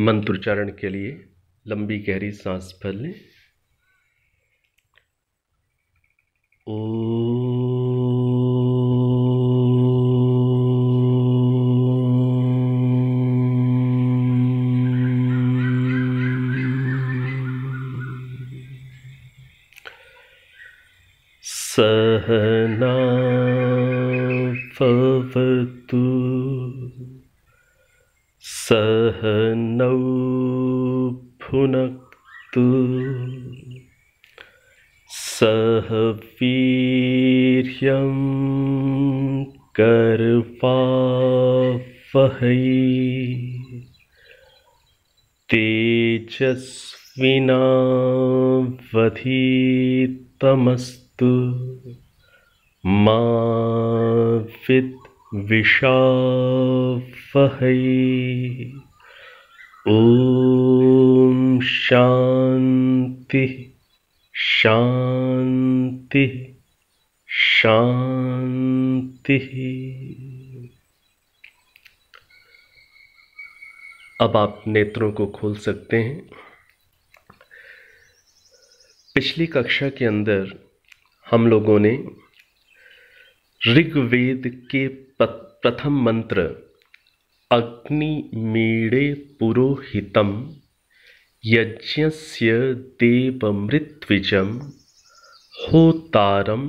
मंत्रोच्चारण के लिए लंबी गहरी सांस भर लें ओ सहना फवतू सहनौ नौ फुनक्तु सह वीर्यं कर्पावहै तेजस्विनावधीतमस्तु मा विद्विषाव फहै ओम शांति शांति शांति अब आप नेत्रों को खोल सकते हैं पिछली कक्षा के अंदर हम लोगों ने ऋग्वेद के प्रथम मंत्र अग्निमीडे पुरोहितं यज्ञस्य होतारम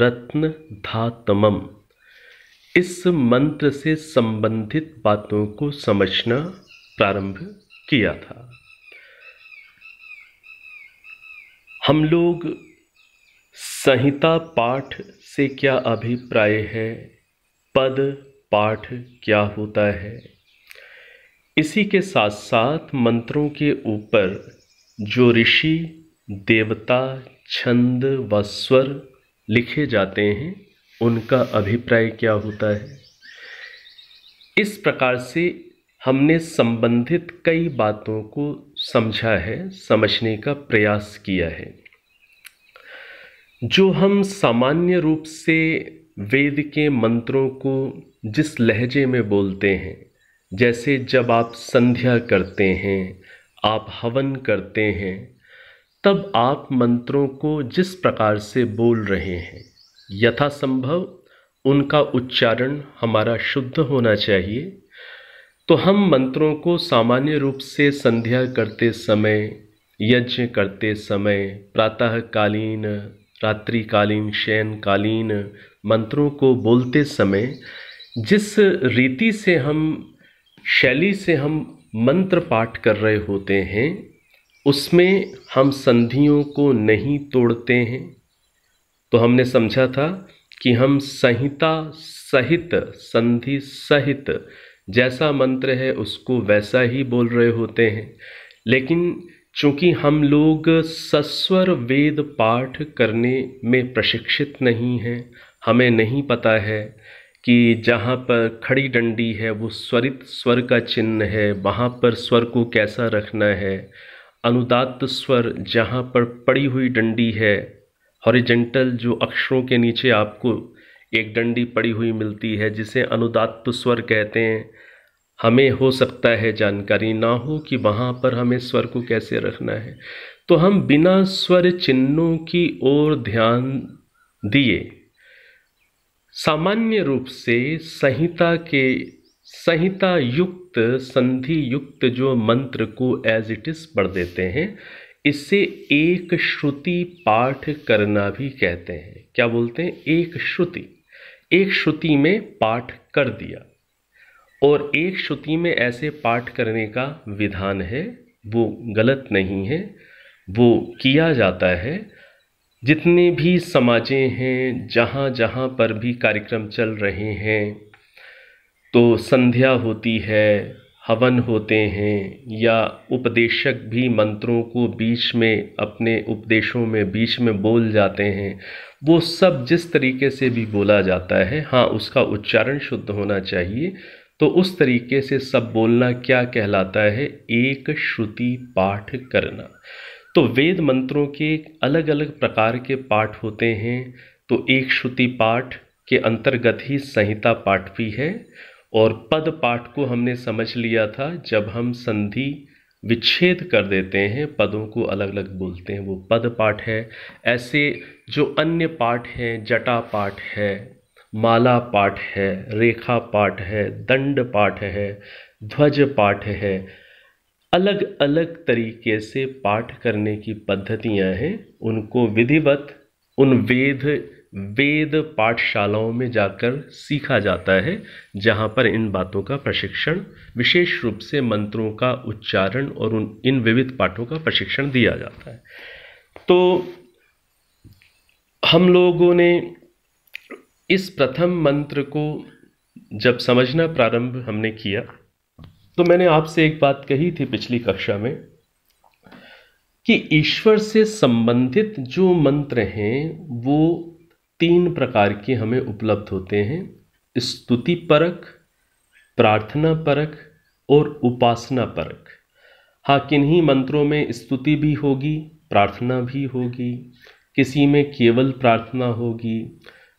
रत्न धातम इस मंत्र से संबंधित बातों को समझना प्रारंभ किया था हम लोग संहिता पाठ से क्या अभिप्राय है पद पाठ क्या होता है इसी के साथ साथ मंत्रों के ऊपर जो ऋषि देवता छंद व स्वर लिखे जाते हैं उनका अभिप्राय क्या होता है इस प्रकार से हमने संबंधित कई बातों को समझा है समझने का प्रयास किया है जो हम सामान्य रूप से वेद के मंत्रों को जिस लहजे में बोलते हैं जैसे जब आप संध्या करते हैं आप हवन करते हैं तब आप मंत्रों को जिस प्रकार से बोल रहे हैं यथासंभव उनका उच्चारण हमारा शुद्ध होना चाहिए तो हम मंत्रों को सामान्य रूप से संध्या करते समय यज्ञ करते समय प्रातःकालीन रात्रिकालीन शयनकालीन मंत्रों को बोलते समय जिस रीति से हम शैली से हम मंत्र पाठ कर रहे होते हैं उसमें हम संधियों को नहीं तोड़ते हैं तो हमने समझा था कि हम संहिता सहित संधि सहित जैसा मंत्र है उसको वैसा ही बोल रहे होते हैं लेकिन चूंकि हम लोग सस्वर वेद पाठ करने में प्रशिक्षित नहीं हैं हमें नहीं पता है कि जहाँ पर खड़ी डंडी है वो स्वरित स्वर का चिन्ह है वहाँ पर स्वर को कैसा रखना है अनुदात्त स्वर जहाँ पर पड़ी हुई डंडी है हॉरिजेंटल जो अक्षरों के नीचे आपको एक डंडी पड़ी हुई मिलती है जिसे अनुदात्त स्वर कहते हैं हमें हो सकता है जानकारी ना हो कि वहाँ पर हमें स्वर को कैसे रखना है तो हम बिना स्वर चिन्हों की ओर ध्यान दिए सामान्य रूप से संहिता के संहिता युक्त संधि युक्त जो मंत्र को एज इट इज पढ़ देते हैं इसे एक श्रुति पाठ करना भी कहते हैं क्या बोलते हैं एक श्रुति एक श्रुति में पाठ कर दिया और एक श्रुति में ऐसे पाठ करने का विधान है वो गलत नहीं है वो किया जाता है जितने भी समाजें हैं जहाँ जहाँ पर भी कार्यक्रम चल रहे हैं तो संध्या होती है हवन होते हैं या उपदेशक भी मंत्रों को बीच में अपने उपदेशों में बीच में बोल जाते हैं वो सब जिस तरीके से भी बोला जाता है हाँ उसका उच्चारण शुद्ध होना चाहिए तो उस तरीके से सब बोलना क्या कहलाता है एक श्रुति पाठ करना तो वेद मंत्रों के अलग अलग प्रकार के पाठ होते हैं तो एक श्रुति पाठ के अंतर्गत ही संहिता पाठ भी है और पद पाठ को हमने समझ लिया था जब हम संधि विच्छेद कर देते हैं पदों को अलग अलग बोलते हैं वो पद पाठ है ऐसे जो अन्य पाठ हैं जटा पाठ है माला पाठ है रेखा पाठ है दंड पाठ है ध्वज पाठ है अलग अलग तरीके से पाठ करने की पद्धतियां हैं उनको विधिवत उन वेद वेद पाठशालाओं में जाकर सीखा जाता है जहाँ पर इन बातों का प्रशिक्षण विशेष रूप से मंत्रों का उच्चारण और उन इन विविध पाठों का प्रशिक्षण दिया जाता है तो हम लोगों ने इस प्रथम मंत्र को जब समझना प्रारंभ हमने किया तो मैंने आपसे एक बात कही थी पिछली कक्षा में कि ईश्वर से संबंधित जो मंत्र हैं वो तीन प्रकार के हमें उपलब्ध होते हैं स्तुति परक प्रार्थना परक और उपासना परक हाँ किन्हीं मंत्रों में स्तुति भी होगी प्रार्थना भी होगी किसी में केवल प्रार्थना होगी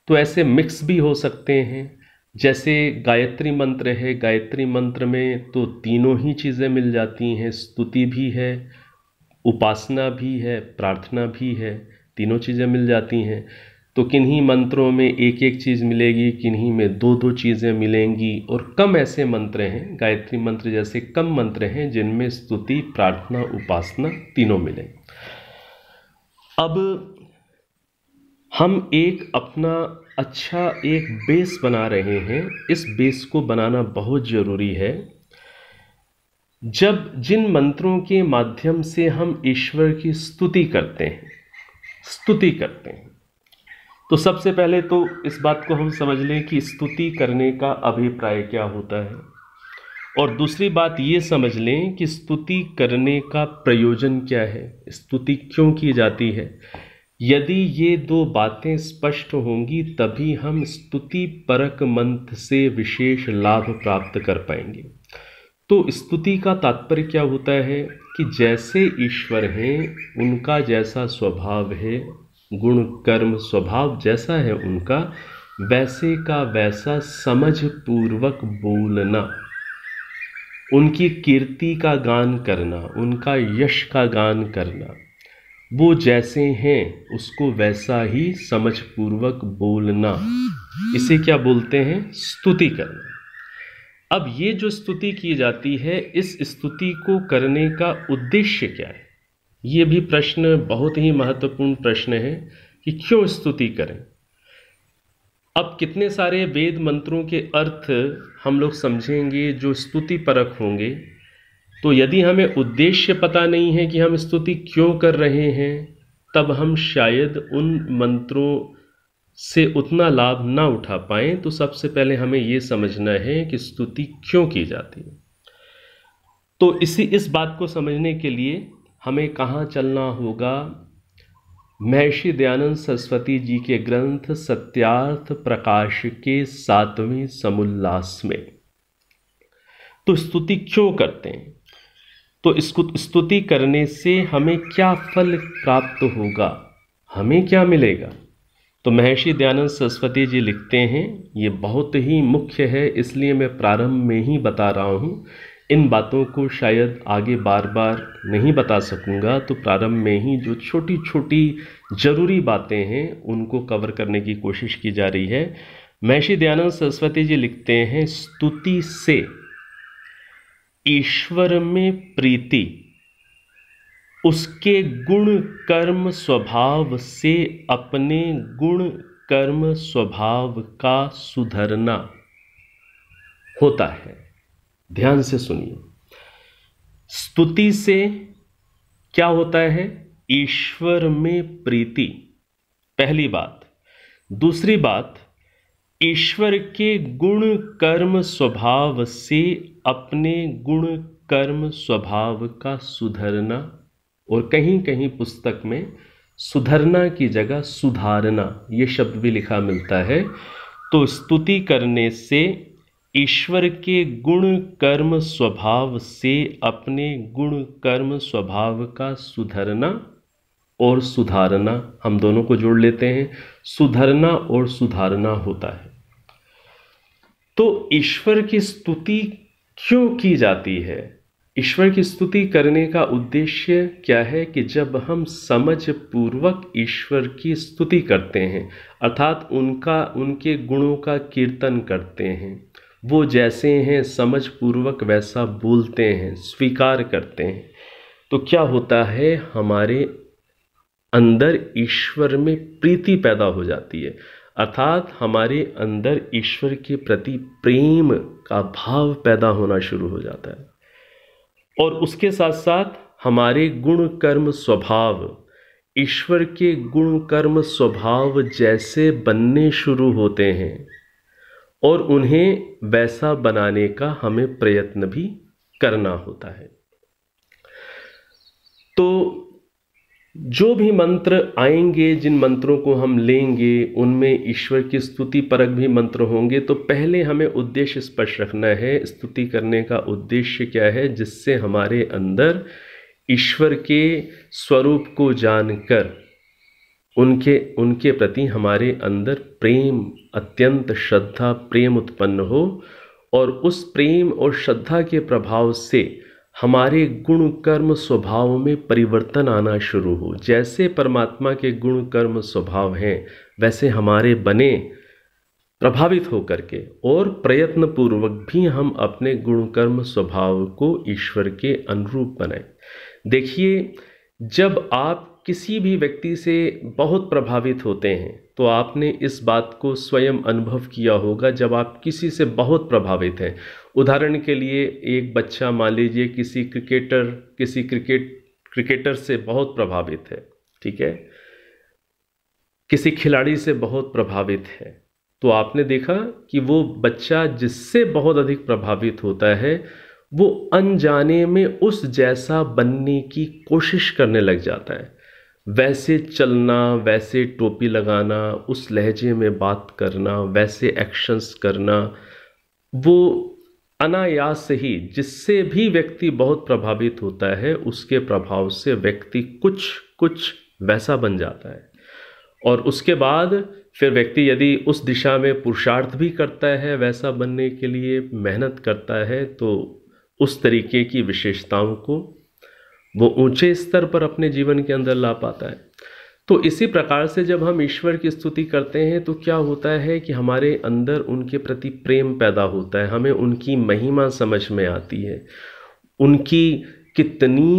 तो ऐसे मिक्स भी हो सकते हैं जैसे गायत्री मंत्र है गायत्री मंत्र में तो तीनों ही चीज़ें मिल जाती हैं स्तुति भी है उपासना भी है प्रार्थना भी है तीनों चीज़ें मिल जाती हैं तो किन्हीं मंत्रों में एक एक चीज़ मिलेगी किन्हीं में दो दो चीज़ें मिलेंगी और कम ऐसे मंत्र हैं गायत्री मंत्र जैसे कम मंत्र हैं जिनमें स्तुति प्रार्थना उपासना तीनों मिलें अब हम एक अपना अच्छा एक बेस बना रहे हैं इस बेस को बनाना बहुत ज़रूरी है जब जिन मंत्रों के माध्यम से हम ईश्वर की स्तुति करते हैं स्तुति करते हैं तो सबसे पहले तो इस बात को हम समझ लें कि स्तुति करने का अभिप्राय क्या होता है और दूसरी बात ये समझ लें कि स्तुति करने का प्रयोजन क्या है स्तुति क्यों की जाती है यदि ये दो बातें स्पष्ट होंगी तभी हम स्तुति परक मंथ से विशेष लाभ प्राप्त कर पाएंगे तो स्तुति का तात्पर्य क्या होता है कि जैसे ईश्वर हैं उनका जैसा स्वभाव है गुण कर्म स्वभाव जैसा है उनका वैसे का वैसा समझ पूर्वक बोलना उनकी कीर्ति का गान करना उनका यश का गान करना वो जैसे हैं उसको वैसा ही समझ पूर्वक बोलना इसे क्या बोलते हैं स्तुति करना अब ये जो स्तुति की जाती है इस स्तुति को करने का उद्देश्य क्या है ये भी प्रश्न बहुत ही महत्वपूर्ण प्रश्न है कि क्यों स्तुति करें अब कितने सारे वेद मंत्रों के अर्थ हम लोग समझेंगे जो स्तुति परक होंगे तो यदि हमें उद्देश्य पता नहीं है कि हम स्तुति क्यों कर रहे हैं तब हम शायद उन मंत्रों से उतना लाभ ना उठा पाएं तो सबसे पहले हमें ये समझना है कि स्तुति क्यों की जाती है तो इसी इस बात को समझने के लिए हमें कहाँ चलना होगा महर्षि दयानंद सरस्वती जी के ग्रंथ सत्यार्थ प्रकाश के सातवें समुल्लास में तो स्तुति क्यों करते हैं तो स्तुति करने से हमें क्या फल प्राप्त होगा हमें क्या मिलेगा तो महर्षि दयानंद सरस्वती जी लिखते हैं ये बहुत ही मुख्य है इसलिए मैं प्रारंभ में ही बता रहा हूँ इन बातों को शायद आगे बार बार नहीं बता सकूँगा तो प्रारंभ में ही जो छोटी छोटी ज़रूरी बातें हैं उनको कवर करने की कोशिश की जा रही है महर्षि दयानंद सरस्वती जी लिखते हैं स्तुति से ईश्वर में प्रीति उसके गुण कर्म स्वभाव से अपने गुण कर्म स्वभाव का सुधरना होता है ध्यान से सुनिए स्तुति से क्या होता है ईश्वर में प्रीति पहली बात दूसरी बात ईश्वर के गुण कर्म स्वभाव से अपने गुण कर्म स्वभाव का सुधरना और कहीं कहीं पुस्तक में सुधरना की जगह सुधारना ये शब्द भी लिखा मिलता है तो स्तुति करने से ईश्वर के गुण कर्म स्वभाव से अपने गुण कर्म स्वभाव का सुधरना और सुधारना हम दोनों को जोड़ लेते हैं सुधरना और सुधारना होता है तो ईश्वर की स्तुति क्यों की जाती है ईश्वर की स्तुति करने का उद्देश्य क्या है कि जब हम समझ पूर्वक ईश्वर की स्तुति करते हैं अर्थात उनका उनके गुणों का कीर्तन करते हैं वो जैसे हैं समझ पूर्वक वैसा बोलते हैं स्वीकार करते हैं तो क्या होता है हमारे अंदर ईश्वर में प्रीति पैदा हो जाती है अर्थात हमारे अंदर ईश्वर के प्रति प्रेम का भाव पैदा होना शुरू हो जाता है और उसके साथ साथ हमारे गुण कर्म स्वभाव ईश्वर के गुण कर्म स्वभाव जैसे बनने शुरू होते हैं और उन्हें वैसा बनाने का हमें प्रयत्न भी करना होता है तो जो भी मंत्र आएंगे जिन मंत्रों को हम लेंगे उनमें ईश्वर की स्तुति परक भी मंत्र होंगे तो पहले हमें उद्देश्य स्पष्ट रखना है स्तुति करने का उद्देश्य क्या है जिससे हमारे अंदर ईश्वर के स्वरूप को जानकर उनके उनके प्रति हमारे अंदर प्रेम अत्यंत श्रद्धा प्रेम उत्पन्न हो और उस प्रेम और श्रद्धा के प्रभाव से हमारे गुण कर्म स्वभाव में परिवर्तन आना शुरू हो जैसे परमात्मा के गुण कर्म स्वभाव हैं वैसे हमारे बने प्रभावित होकर के और प्रयत्न पूर्वक भी हम अपने गुण कर्म स्वभाव को ईश्वर के अनुरूप बनाएं देखिए जब आप किसी भी व्यक्ति से बहुत प्रभावित होते हैं तो आपने इस बात को स्वयं अनुभव किया होगा जब आप किसी से बहुत प्रभावित हैं उदाहरण के लिए एक बच्चा मान लीजिए किसी क्रिकेटर किसी क्रिकेट क्रिकेटर से बहुत प्रभावित है ठीक है किसी खिलाड़ी से बहुत प्रभावित है तो आपने देखा कि वो बच्चा जिससे बहुत अधिक प्रभावित होता है वो अनजाने में उस जैसा बनने की कोशिश करने लग जाता है वैसे चलना वैसे टोपी लगाना उस लहजे में बात करना वैसे एक्शंस करना वो अनायास से ही जिससे भी व्यक्ति बहुत प्रभावित होता है उसके प्रभाव से व्यक्ति कुछ कुछ वैसा बन जाता है और उसके बाद फिर व्यक्ति यदि उस दिशा में पुरुषार्थ भी करता है वैसा बनने के लिए मेहनत करता है तो उस तरीके की विशेषताओं को वो ऊंचे स्तर पर अपने जीवन के अंदर ला पाता है तो इसी प्रकार से जब हम ईश्वर की स्तुति करते हैं तो क्या होता है कि हमारे अंदर उनके प्रति प्रेम पैदा होता है हमें उनकी महिमा समझ में आती है उनकी कितनी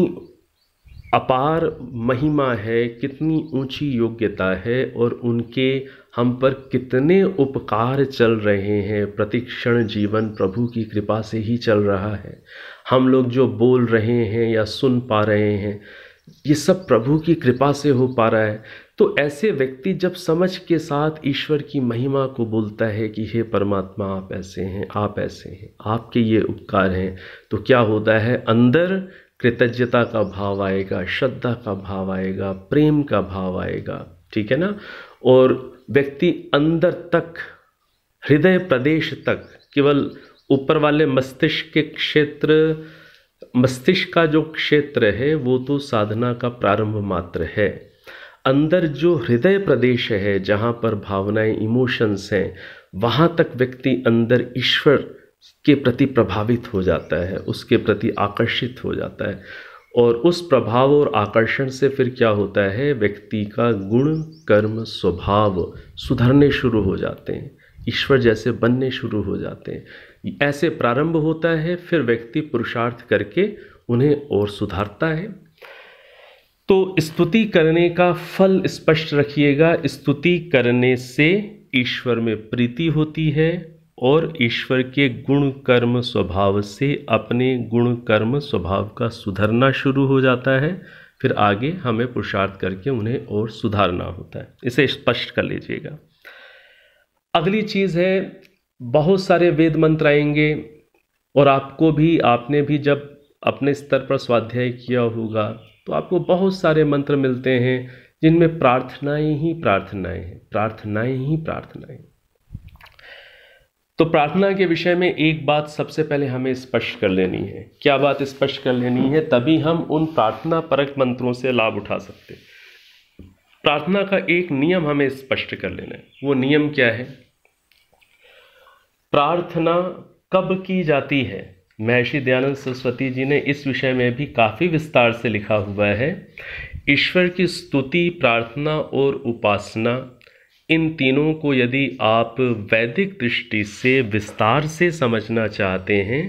अपार महिमा है कितनी ऊंची योग्यता है और उनके हम पर कितने उपकार चल रहे हैं प्रतिक्षण जीवन प्रभु की कृपा से ही चल रहा है हम लोग जो बोल रहे हैं या सुन पा रहे हैं ये सब प्रभु की कृपा से हो पा रहा है तो ऐसे व्यक्ति जब समझ के साथ ईश्वर की महिमा को बोलता है कि हे परमात्मा आप ऐसे हैं आप ऐसे हैं आपके ये उपकार हैं तो क्या होता है अंदर कृतज्ञता का भाव आएगा श्रद्धा का भाव आएगा प्रेम का भाव आएगा ठीक है ना और व्यक्ति अंदर तक हृदय प्रदेश तक केवल ऊपर वाले मस्तिष्क के क्षेत्र मस्तिष्क का जो क्षेत्र है वो तो साधना का प्रारंभ मात्र है अंदर जो हृदय प्रदेश है जहाँ पर भावनाएं इमोशंस हैं वहाँ तक व्यक्ति अंदर ईश्वर के प्रति प्रभावित हो जाता है उसके प्रति आकर्षित हो जाता है और उस प्रभाव और आकर्षण से फिर क्या होता है व्यक्ति का गुण कर्म स्वभाव सुधरने शुरू हो जाते हैं ईश्वर जैसे बनने शुरू हो जाते हैं ऐसे प्रारंभ होता है फिर व्यक्ति पुरुषार्थ करके उन्हें और सुधारता है तो स्तुति करने का फल स्पष्ट रखिएगा स्तुति करने से ईश्वर में प्रीति होती है और ईश्वर के गुण कर्म स्वभाव से अपने गुण कर्म स्वभाव का सुधरना शुरू हो जाता है फिर आगे हमें पुरुषार्थ करके उन्हें और सुधारना होता है इसे स्पष्ट कर लीजिएगा अगली चीज़ है बहुत सारे वेद मंत्र आएंगे और आपको भी आपने भी जब अपने स्तर पर स्वाध्याय किया होगा तो आपको बहुत सारे मंत्र मिलते हैं जिनमें प्रार्थनाएं ही प्रार्थनाएं हैं प्रार्थनाएं ही प्रार्थनाएं तो प्रार्थना के विषय में एक बात सबसे पहले हमें स्पष्ट कर लेनी है क्या बात स्पष्ट कर लेनी है तभी हम उन प्रार्थना परक मंत्रों से लाभ उठा सकते प्रार्थना का एक नियम हमें स्पष्ट कर लेना है वो नियम क्या है प्रार्थना कब की जाती है महर्षि दयानंद सरस्वती जी ने इस विषय में भी काफ़ी विस्तार से लिखा हुआ है ईश्वर की स्तुति प्रार्थना और उपासना इन तीनों को यदि आप वैदिक दृष्टि से विस्तार से समझना चाहते हैं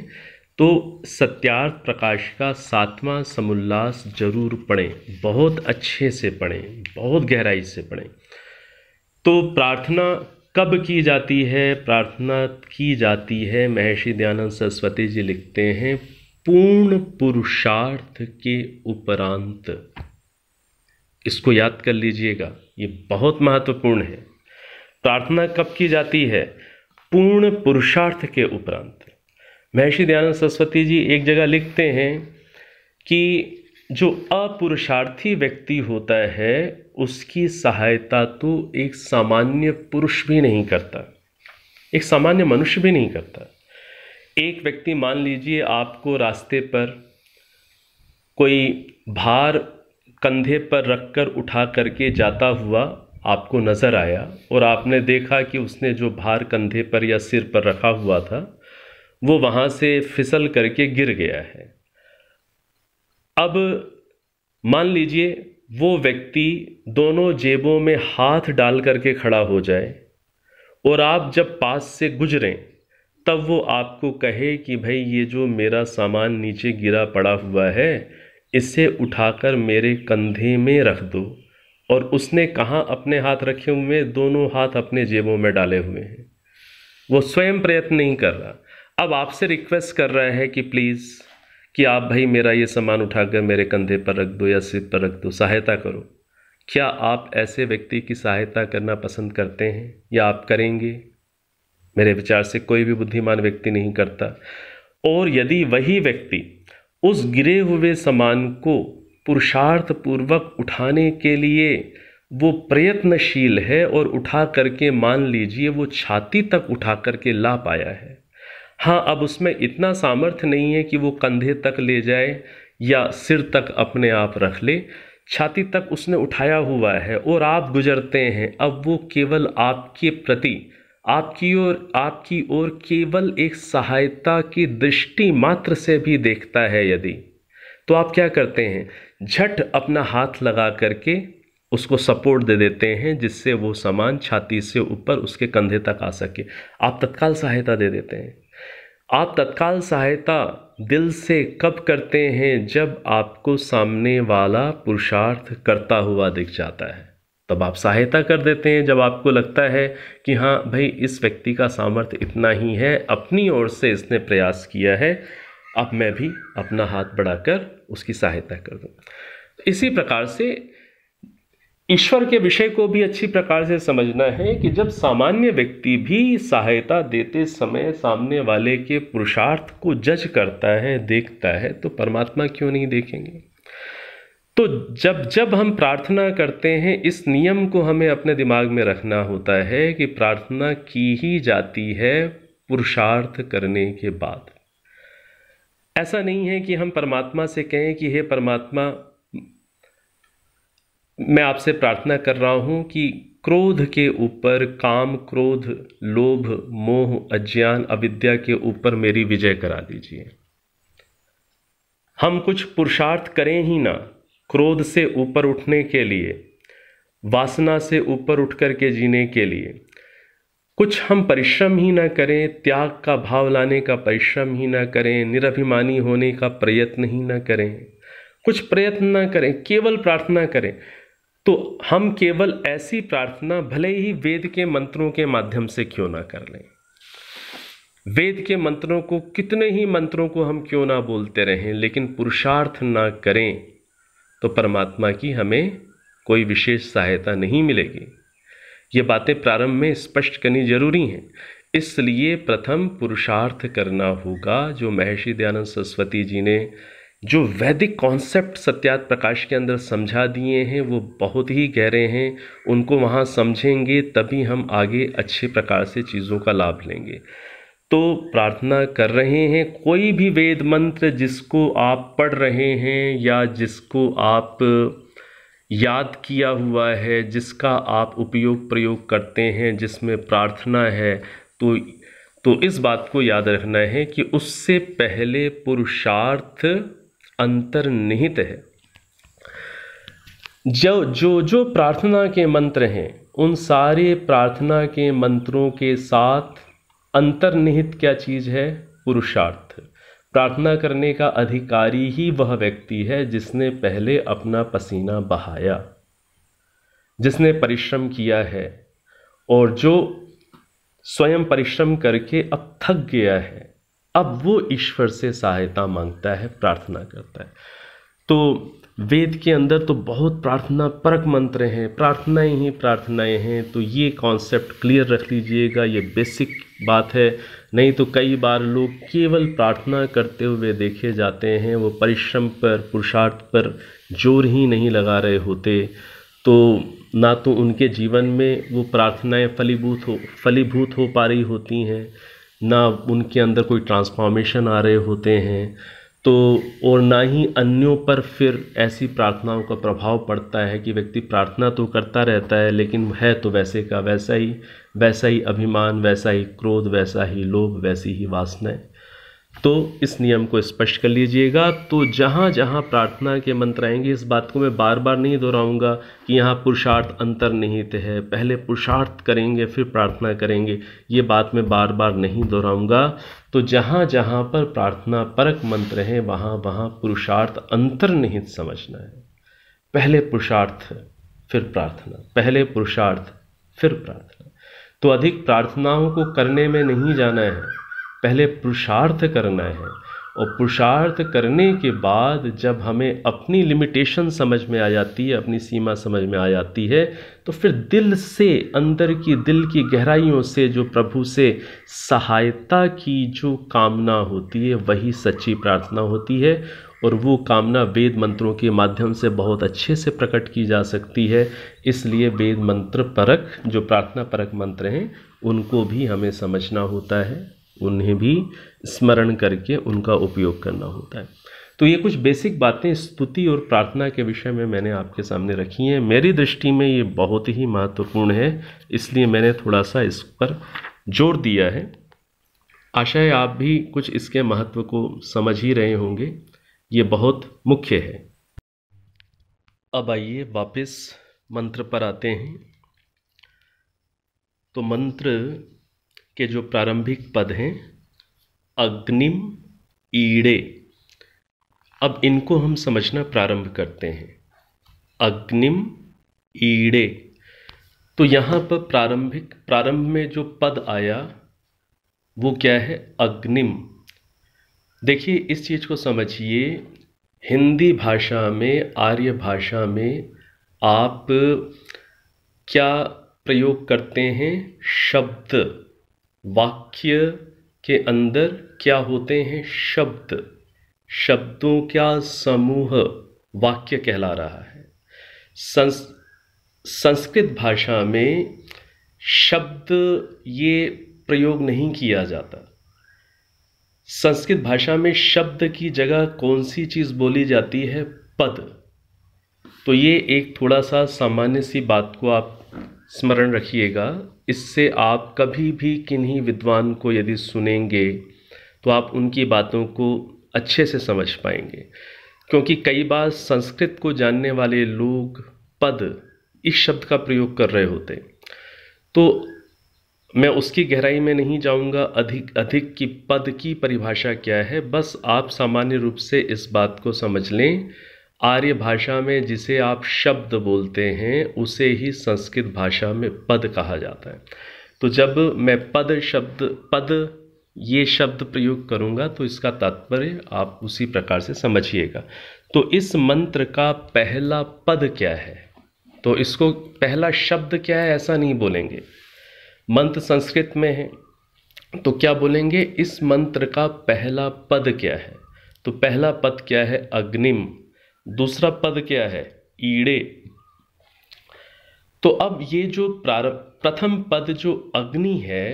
तो सत्यार्थ प्रकाश का सातवां समुल्लास जरूर पढ़ें बहुत अच्छे से पढ़ें बहुत गहराई से पढ़ें तो प्रार्थना कब की जाती है प्रार्थना की जाती है महर्षि दयानंद सरस्वती जी लिखते हैं पूर्ण पुरुषार्थ के उपरांत इसको याद कर लीजिएगा ये बहुत महत्वपूर्ण है प्रार्थना कब की जाती है पूर्ण पुरुषार्थ के उपरांत महर्षि दयानंद सरस्वती जी एक जगह लिखते हैं कि जो अपुरुषार्थी व्यक्ति होता है उसकी सहायता तो एक सामान्य पुरुष भी नहीं करता एक सामान्य मनुष्य भी नहीं करता एक व्यक्ति मान लीजिए आपको रास्ते पर कोई भार कंधे पर रखकर उठा करके जाता हुआ आपको नज़र आया और आपने देखा कि उसने जो भार कंधे पर या सिर पर रखा हुआ था वो वहाँ से फिसल करके गिर गया है अब मान लीजिए वो व्यक्ति दोनों जेबों में हाथ डाल करके खड़ा हो जाए और आप जब पास से गुजरें तब वो आपको कहे कि भाई ये जो मेरा सामान नीचे गिरा पड़ा हुआ है इसे उठाकर मेरे कंधे में रख दो और उसने कहाँ अपने हाथ रखे हुए दोनों हाथ अपने जेबों में डाले हुए हैं वो स्वयं प्रयत्न नहीं कर रहा अब आपसे रिक्वेस्ट कर रहा है कि प्लीज़ कि आप भाई मेरा ये सामान उठाकर मेरे कंधे पर रख दो या सिर पर रख दो सहायता करो क्या आप ऐसे व्यक्ति की सहायता करना पसंद करते हैं या आप करेंगे मेरे विचार से कोई भी बुद्धिमान व्यक्ति नहीं करता और यदि वही व्यक्ति उस गिरे हुए सामान को पुरुषार्थ पूर्वक उठाने के लिए वो प्रयत्नशील है और उठा करके मान लीजिए वो छाती तक उठा करके ला पाया है हाँ अब उसमें इतना सामर्थ्य नहीं है कि वो कंधे तक ले जाए या सिर तक अपने आप रख ले छाती तक उसने उठाया हुआ है और आप गुजरते हैं अब वो केवल आपके प्रति आपकी ओर आपकी ओर केवल एक सहायता की दृष्टि मात्र से भी देखता है यदि तो आप क्या करते हैं झट अपना हाथ लगा करके उसको सपोर्ट दे देते हैं जिससे वो सामान छाती से ऊपर उसके कंधे तक आ सके आप तत्काल सहायता दे देते हैं आप तत्काल सहायता दिल से कब करते हैं जब आपको सामने वाला पुरुषार्थ करता हुआ दिख जाता है तब आप सहायता कर देते हैं जब आपको लगता है कि हाँ भाई इस व्यक्ति का सामर्थ्य इतना ही है अपनी ओर से इसने प्रयास किया है अब मैं भी अपना हाथ बढ़ाकर उसकी सहायता कर दूँ इसी प्रकार से ईश्वर के विषय को भी अच्छी प्रकार से समझना है कि जब सामान्य व्यक्ति भी सहायता देते समय सामने वाले के पुरुषार्थ को जज करता है देखता है तो परमात्मा क्यों नहीं देखेंगे तो जब जब हम प्रार्थना करते हैं इस नियम को हमें अपने दिमाग में रखना होता है कि प्रार्थना की ही जाती है पुरुषार्थ करने के बाद ऐसा नहीं है कि हम परमात्मा से कहें कि हे परमात्मा मैं आपसे प्रार्थना कर रहा हूँ कि क्रोध के ऊपर काम क्रोध लोभ मोह अज्ञान अविद्या के ऊपर मेरी विजय करा दीजिए हम कुछ पुरुषार्थ करें ही ना क्रोध से ऊपर उठने के लिए वासना से ऊपर उठ कर के जीने के लिए कुछ हम परिश्रम ही ना करें त्याग का भाव लाने का परिश्रम ही ना करें निराभिमानी होने का प्रयत्न ही ना करें कुछ प्रयत्न ना करें केवल प्रार्थना करें तो हम केवल ऐसी प्रार्थना भले ही वेद के मंत्रों के माध्यम से क्यों ना कर लें वेद के मंत्रों को कितने ही मंत्रों को हम क्यों ना बोलते रहें लेकिन पुरुषार्थ ना करें तो परमात्मा की हमें कोई विशेष सहायता नहीं मिलेगी ये बातें प्रारंभ में स्पष्ट करनी जरूरी हैं इसलिए प्रथम पुरुषार्थ करना होगा जो महर्षि दयानंद सरस्वती जी ने जो वैदिक कॉन्सेप्ट सत्यात प्रकाश के अंदर समझा दिए हैं वो बहुत ही गहरे हैं उनको वहाँ समझेंगे तभी हम आगे अच्छे प्रकार से चीज़ों का लाभ लेंगे तो प्रार्थना कर रहे हैं कोई भी वेद मंत्र जिसको आप पढ़ रहे हैं या जिसको आप याद किया हुआ है जिसका आप उपयोग प्रयोग करते हैं जिसमें प्रार्थना है तो तो इस बात को याद रखना है कि उससे पहले पुरुषार्थ अंतर्निहित है जो जो जो प्रार्थना के मंत्र हैं उन सारे प्रार्थना के मंत्रों के साथ अंतर्निहित क्या चीज़ है पुरुषार्थ प्रार्थना करने का अधिकारी ही वह व्यक्ति है जिसने पहले अपना पसीना बहाया जिसने परिश्रम किया है और जो स्वयं परिश्रम करके अब थक गया है अब वो ईश्वर से सहायता मांगता है प्रार्थना करता है तो वेद के अंदर तो बहुत प्रार्थना परक मंत्र हैं प्रार्थनाएं ही प्रार्थनाएं हैं तो ये कॉन्सेप्ट क्लियर रख लीजिएगा ये बेसिक बात है नहीं तो कई बार लोग केवल प्रार्थना करते हुए देखे जाते हैं वो परिश्रम पर पुरुषार्थ पर जोर ही नहीं लगा रहे होते तो ना तो उनके जीवन में वो प्रार्थनाएं फलीभूत हो फलीभूत हो पा रही होती हैं ना उनके अंदर कोई ट्रांसफॉर्मेशन आ रहे होते हैं तो और ना ही अन्यों पर फिर ऐसी प्रार्थनाओं का प्रभाव पड़ता है कि व्यक्ति प्रार्थना तो करता रहता है लेकिन है तो वैसे का वैसा ही वैसा ही अभिमान वैसा ही क्रोध वैसा ही लोभ वैसी ही वासनाएं तो इस नियम को स्पष्ट कर लीजिएगा तो जहाँ जहाँ प्रार्थना के मंत्र आएंगे इस बात को मैं बार बार नहीं दोहराऊंगा कि यहाँ पुरुषार्थ अंतर्निहित है पहले पुरुषार्थ करेंगे फिर प्रार्थना करेंगे ये बात मैं बार बार नहीं दोहराऊंगा तो जहाँ जहाँ पर प्रार्थना परक मंत्र हैं वहाँ वहाँ पुरुषार्थ अंतर्निहित समझना है पहले पुरुषार्थ फिर प्रार्थना पहले पुरुषार्थ फिर प्रार्थना तो अधिक प्रार्थनाओं को करने में नहीं जाना है पहले पुरुषार्थ करना है और पुरुषार्थ करने के बाद जब हमें अपनी लिमिटेशन समझ में आ जाती है अपनी सीमा समझ में आ जाती है तो फिर दिल से अंदर की दिल की गहराइयों से जो प्रभु से सहायता की जो कामना होती है वही सच्ची प्रार्थना होती है और वो कामना वेद मंत्रों के माध्यम से बहुत अच्छे से प्रकट की जा सकती है इसलिए वेद मंत्र परक जो प्रार्थना परक मंत्र हैं उनको भी हमें समझना होता है उन्हें भी स्मरण करके उनका उपयोग करना होता है तो ये कुछ बेसिक बातें स्तुति और प्रार्थना के विषय में मैंने आपके सामने रखी हैं मेरी दृष्टि में ये बहुत ही महत्वपूर्ण है इसलिए मैंने थोड़ा सा इस पर जोर दिया है आशा है आप भी कुछ इसके महत्व को समझ ही रहे होंगे ये बहुत मुख्य है अब आइए वापस मंत्र पर आते हैं तो मंत्र के जो प्रारंभिक पद हैं अग्निम ईड़े अब इनको हम समझना प्रारंभ करते हैं अग्निम ईड़े तो यहाँ पर प्रारंभिक प्रारंभ में जो पद आया वो क्या है अग्निम देखिए इस चीज़ को समझिए हिंदी भाषा में आर्य भाषा में आप क्या प्रयोग करते हैं शब्द वाक्य के अंदर क्या होते हैं शब्द शब्दों का समूह वाक्य कहला रहा है संस संस्कृत भाषा में शब्द ये प्रयोग नहीं किया जाता संस्कृत भाषा में शब्द की जगह कौन सी चीज़ बोली जाती है पद तो ये एक थोड़ा सा सामान्य सी बात को आप स्मरण रखिएगा इससे आप कभी भी किन्हीं विद्वान को यदि सुनेंगे तो आप उनकी बातों को अच्छे से समझ पाएंगे क्योंकि कई बार संस्कृत को जानने वाले लोग पद इस शब्द का प्रयोग कर रहे होते तो मैं उसकी गहराई में नहीं जाऊंगा अधिक अधिक कि पद की परिभाषा क्या है बस आप सामान्य रूप से इस बात को समझ लें आर्य भाषा में जिसे आप शब्द बोलते हैं उसे ही संस्कृत भाषा में पद कहा जाता है तो जब मैं पद शब्द पद ये शब्द प्रयोग करूँगा तो इसका तात्पर्य आप उसी प्रकार से समझिएगा तो इस मंत्र का पहला पद क्या है तो इसको पहला शब्द क्या है ऐसा नहीं बोलेंगे मंत्र संस्कृत में है तो क्या बोलेंगे इस मंत्र का पहला पद क्या है तो पहला पद क्या है अग्निम दूसरा पद क्या है ईड़े तो अब ये जो प्रथम पद जो अग्नि है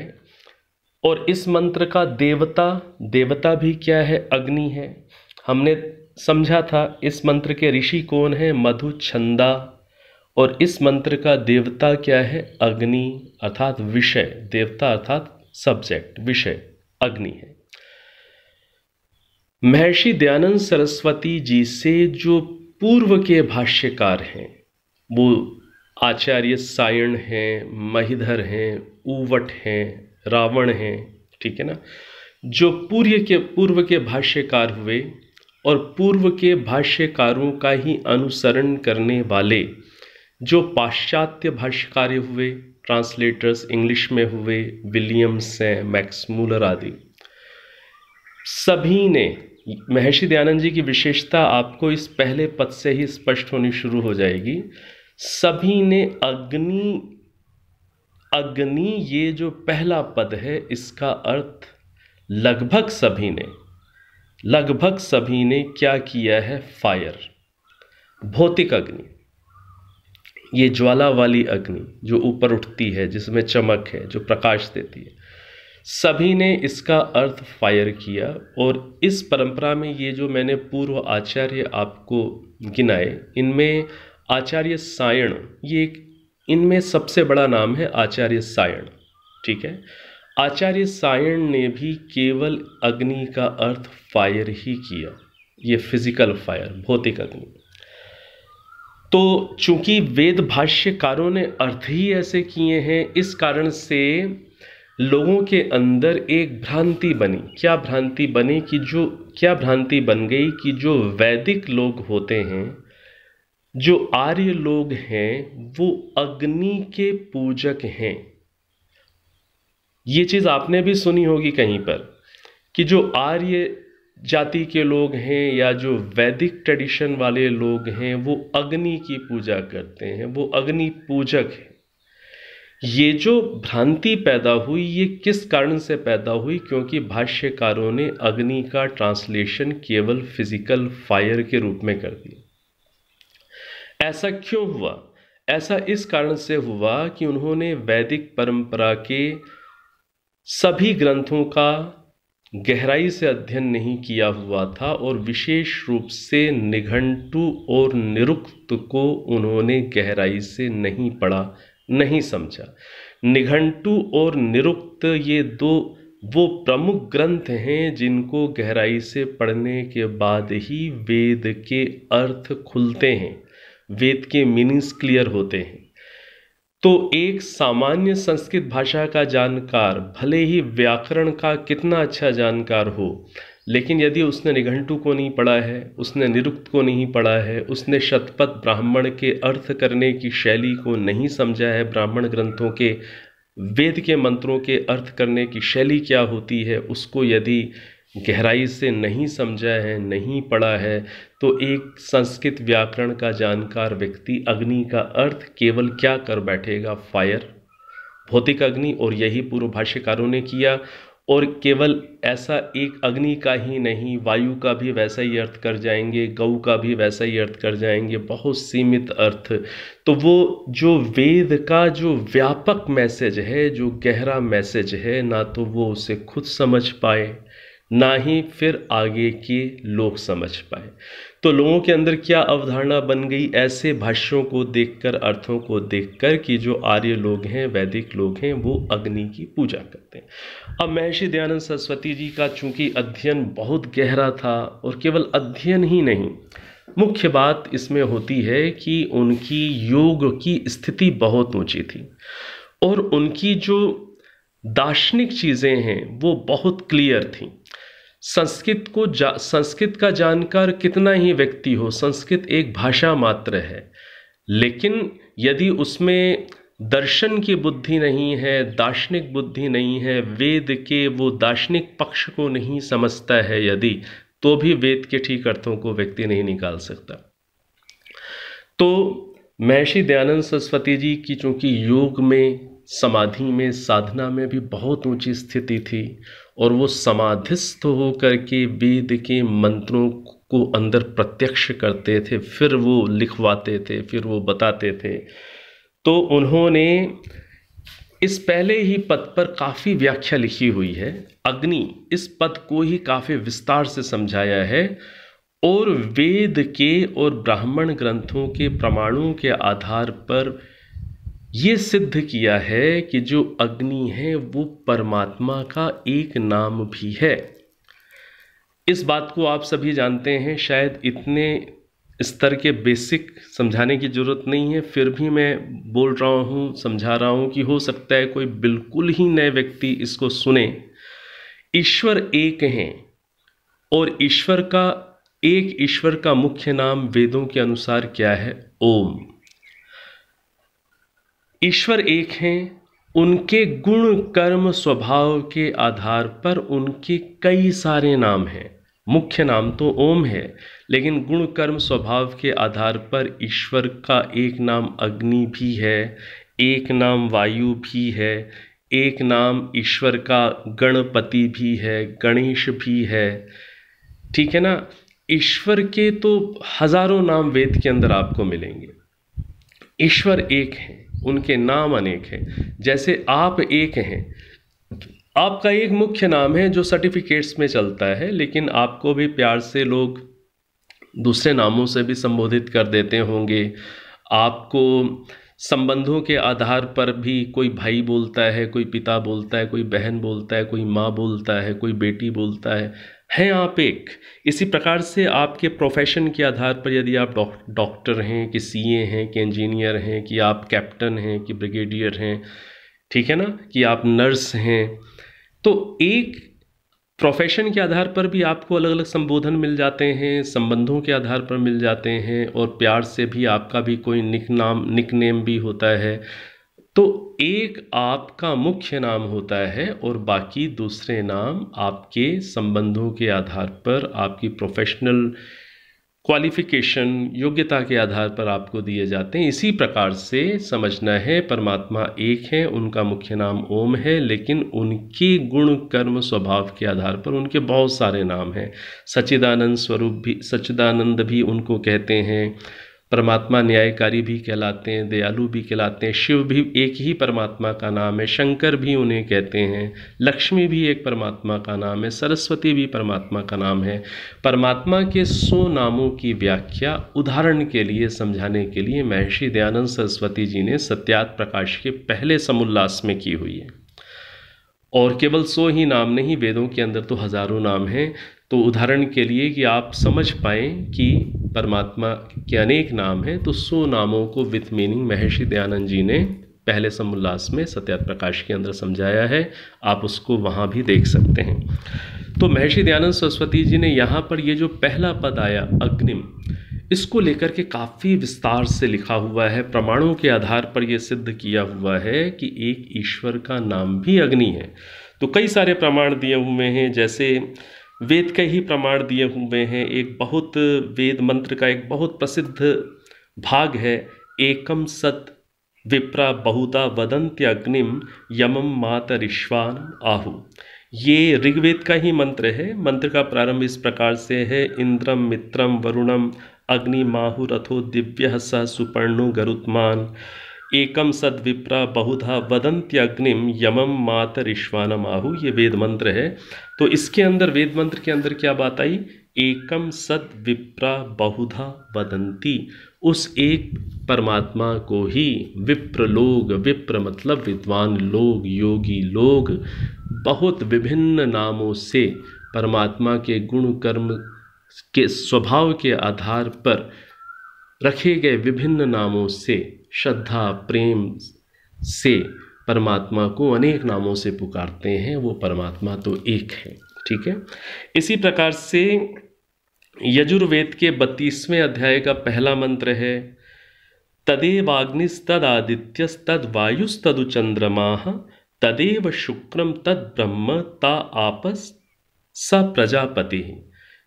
और इस मंत्र का देवता देवता भी क्या है अग्नि है हमने समझा था इस मंत्र के ऋषि कौन है मधु छंदा और इस मंत्र का देवता क्या है अग्नि अर्थात विषय देवता अर्थात सब्जेक्ट विषय अग्नि है महर्षि दयानंद सरस्वती जी से जो पूर्व के भाष्यकार हैं वो आचार्य सायण हैं महिधर हैं उवट हैं रावण हैं ठीक है ना जो पूर्व के पूर्व के भाष्यकार हुए और पूर्व के भाष्यकारों का ही अनुसरण करने वाले जो पाश्चात्य भाष्यकार हुए ट्रांसलेटर्स इंग्लिश में हुए विलियम्स हैं मैक्समूलर आदि सभी ने महर्षि दयानंद जी की विशेषता आपको इस पहले पद से ही स्पष्ट होनी शुरू हो जाएगी सभी ने अग्नि अग्नि ये जो पहला पद है इसका अर्थ लगभग सभी ने लगभग सभी ने क्या किया है फायर भौतिक अग्नि ये ज्वाला वाली अग्नि जो ऊपर उठती है जिसमें चमक है जो प्रकाश देती है सभी ने इसका अर्थ फायर किया और इस परंपरा में ये जो मैंने पूर्व आचार्य आपको गिनाए इनमें आचार्य सायण ये एक इनमें सबसे बड़ा नाम है आचार्य सायण ठीक है आचार्य सायण ने भी केवल अग्नि का अर्थ फायर ही किया ये फिजिकल फायर भौतिक अग्नि तो चूंकि वेद भाष्यकारों ने अर्थ ही ऐसे किए हैं इस कारण से लोगों के अंदर एक भ्रांति बनी क्या भ्रांति बनी कि जो क्या भ्रांति बन गई कि जो वैदिक लोग होते हैं जो आर्य लोग हैं वो अग्नि के पूजक हैं ये चीज़ आपने भी सुनी होगी कहीं पर कि जो आर्य जाति के लोग हैं या जो वैदिक ट्रेडिशन वाले लोग हैं वो अग्नि की पूजा करते हैं वो अग्नि पूजक हैं ये जो भ्रांति पैदा हुई ये किस कारण से पैदा हुई क्योंकि भाष्यकारों ने अग्नि का ट्रांसलेशन केवल फिजिकल फायर के रूप में कर दिया ऐसा क्यों हुआ ऐसा इस कारण से हुआ कि उन्होंने वैदिक परंपरा के सभी ग्रंथों का गहराई से अध्ययन नहीं किया हुआ था और विशेष रूप से निघंटू और निरुक्त को उन्होंने गहराई से नहीं पढ़ा नहीं समझा निघंटू और निरुक्त ये दो वो प्रमुख ग्रंथ हैं जिनको गहराई से पढ़ने के बाद ही वेद के अर्थ खुलते हैं वेद के मीनिंग्स क्लियर होते हैं तो एक सामान्य संस्कृत भाषा का जानकार भले ही व्याकरण का कितना अच्छा जानकार हो लेकिन यदि उसने निघंटू को नहीं पढ़ा है उसने निरुक्त को नहीं पढ़ा है उसने शतपथ ब्राह्मण के अर्थ करने की शैली को नहीं समझा है ब्राह्मण ग्रंथों के वेद के मंत्रों के अर्थ करने की शैली क्या होती है उसको यदि गहराई से नहीं समझा है नहीं पढ़ा है तो एक संस्कृत व्याकरण का जानकार व्यक्ति अग्नि का अर्थ केवल क्या कर बैठेगा फायर भौतिक अग्नि और यही पूर्व भाष्यकारों ने किया और केवल ऐसा एक अग्नि का ही नहीं वायु का भी वैसा ही अर्थ कर जाएंगे गऊ का भी वैसा ही अर्थ कर जाएंगे बहुत सीमित अर्थ तो वो जो वेद का जो व्यापक मैसेज है जो गहरा मैसेज है ना तो वो उसे खुद समझ पाए ना ही फिर आगे के लोग समझ पाए तो लोगों के अंदर क्या अवधारणा बन गई ऐसे भाष्यों को देखकर अर्थों को देखकर कि जो आर्य लोग हैं वैदिक लोग हैं वो अग्नि की पूजा करते हैं अब महर्षि दयानंद सरस्वती जी का चूंकि अध्ययन बहुत गहरा था और केवल अध्ययन ही नहीं मुख्य बात इसमें होती है कि उनकी योग की स्थिति बहुत ऊंची थी और उनकी जो दार्शनिक चीज़ें हैं वो बहुत क्लियर थीं संस्कृत को जा संस्कृत का जानकार कितना ही व्यक्ति हो संस्कृत एक भाषा मात्र है लेकिन यदि उसमें दर्शन की बुद्धि नहीं है दार्शनिक बुद्धि नहीं है वेद के वो दार्शनिक पक्ष को नहीं समझता है यदि तो भी वेद के ठीक अर्थों को व्यक्ति नहीं निकाल सकता तो महर्षि दयानंद सरस्वती जी की चूंकि योग में समाधि में साधना में भी बहुत ऊंची स्थिति थी और वो समाधिस्थ होकर के वेद के मंत्रों को अंदर प्रत्यक्ष करते थे फिर वो लिखवाते थे फिर वो बताते थे तो उन्होंने इस पहले ही पद पर काफ़ी व्याख्या लिखी हुई है अग्नि इस पद को ही काफ़ी विस्तार से समझाया है और वेद के और ब्राह्मण ग्रंथों के प्रमाणों के आधार पर ये सिद्ध किया है कि जो अग्नि है वो परमात्मा का एक नाम भी है इस बात को आप सभी जानते हैं शायद इतने स्तर के बेसिक समझाने की ज़रूरत नहीं है फिर भी मैं बोल रहा हूँ समझा रहा हूँ कि हो सकता है कोई बिल्कुल ही नए व्यक्ति इसको सुने ईश्वर एक हैं और ईश्वर का एक ईश्वर का मुख्य नाम वेदों के अनुसार क्या है ओम ईश्वर एक हैं उनके गुण कर्म स्वभाव के आधार पर उनके कई सारे नाम हैं मुख्य नाम तो ओम है लेकिन गुण कर्म स्वभाव के आधार पर ईश्वर का एक नाम अग्नि भी है एक नाम वायु भी है एक नाम ईश्वर का गणपति भी है गणेश भी है ठीक है ना ईश्वर के तो हजारों नाम वेद के अंदर आपको मिलेंगे ईश्वर एक हैं उनके नाम अनेक हैं जैसे आप एक हैं आपका एक मुख्य नाम है जो सर्टिफिकेट्स में चलता है लेकिन आपको भी प्यार से लोग दूसरे नामों से भी संबोधित कर देते होंगे आपको संबंधों के आधार पर भी कोई भाई बोलता है कोई पिता बोलता है कोई बहन बोलता है कोई माँ बोलता है कोई बेटी बोलता है हैं आप एक इसी प्रकार से आपके प्रोफेशन के आधार पर यदि आप डॉक्टर हैं कि सीए हैं कि इंजीनियर हैं कि आप कैप्टन हैं कि ब्रिगेडियर हैं ठीक है ना कि आप नर्स हैं तो एक प्रोफेशन के आधार पर भी आपको अलग अलग संबोधन मिल जाते हैं संबंधों के आधार पर मिल जाते हैं और प्यार से भी आपका भी कोई निक नाम निक नेम भी होता है तो एक आपका मुख्य नाम होता है और बाकी दूसरे नाम आपके संबंधों के आधार पर आपकी प्रोफेशनल क्वालिफिकेशन योग्यता के आधार पर आपको दिए जाते हैं इसी प्रकार से समझना है परमात्मा एक है उनका मुख्य नाम ओम है लेकिन उनके गुण कर्म स्वभाव के आधार पर उनके बहुत सारे नाम हैं सच्चिदानंद स्वरूप भी सच्चिदानंद भी उनको कहते हैं परमात्मा न्यायकारी भी कहलाते हैं दयालु भी कहलाते हैं शिव भी एक ही परमात्मा का नाम है शंकर भी उन्हें कहते हैं लक्ष्मी भी एक परमात्मा का नाम है सरस्वती भी परमात्मा का नाम है परमात्मा के सौ नामों की व्याख्या उदाहरण के लिए समझाने के लिए महर्षि दयानंद सरस्वती जी ने सत्यात प्रकाश के पहले समुल्लास में की हुई है और केवल सौ ही नाम नहीं वेदों के अंदर तो हज़ारों नाम हैं तो उदाहरण के लिए कि आप समझ पाएँ कि परमात्मा के अनेक नाम हैं तो सौ नामों को विथ मीनिंग महर्षि दयानंद जी ने पहले समोल्लास में सत्यात प्रकाश के अंदर समझाया है आप उसको वहाँ भी देख सकते हैं तो महर्षि दयानंद सरस्वती जी ने यहाँ पर ये जो पहला पद आया अग्निम इसको लेकर के काफ़ी विस्तार से लिखा हुआ है प्रमाणों के आधार पर यह सिद्ध किया हुआ है कि एक ईश्वर का नाम भी अग्नि है तो कई सारे प्रमाण दिए हुए हैं जैसे वेद के ही प्रमाण दिए हुए हैं एक बहुत वेद मंत्र का एक बहुत प्रसिद्ध भाग है एकम सत विप्रा बहुता वदंत्य अग्निम यमम मातरिश्वान आहु ये ऋग्वेद का ही मंत्र है मंत्र का प्रारंभ इस प्रकार से है इंद्रम मित्रम वरुणम अग्नि माहु रथो दिव्य सह सुपर्णु गरुत्मान एकम सद्विप्रा बहुधा वदंत्यग्निम यमम मातरिश्वानम आहु ये वेद मंत्र है तो इसके अंदर वेद मंत्र के अंदर क्या बात आई एकम सद्विप्रा बहुधा वदंती उस एक परमात्मा को ही विप्र लोग विप्र मतलब विद्वान लोग योगी लोग बहुत विभिन्न नामों से परमात्मा के गुण कर्म के स्वभाव के आधार पर रखे गए विभिन्न नामों से श्रद्धा प्रेम से परमात्मा को अनेक नामों से पुकारते हैं वो परमात्मा तो एक है ठीक है इसी प्रकार से यजुर्वेद के बत्तीसवें अध्याय का पहला मंत्र है तदेवाग्निस्तदादित्यस्तद वायुस्तदु चंद्रमा तदेव शुक्रम तद ब्रह्म ता आपस स प्रजापति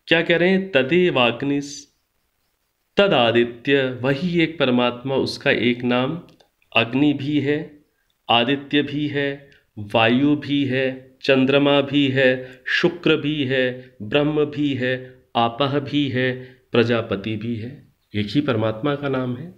क्या कह रहे हैं तदेवाग्निस्त तद आदित्य वही एक परमात्मा उसका एक नाम अग्नि भी है आदित्य भी है वायु भी है चंद्रमा भी है शुक्र भी है ब्रह्म भी है आपह भी है प्रजापति भी है एक ही परमात्मा का नाम है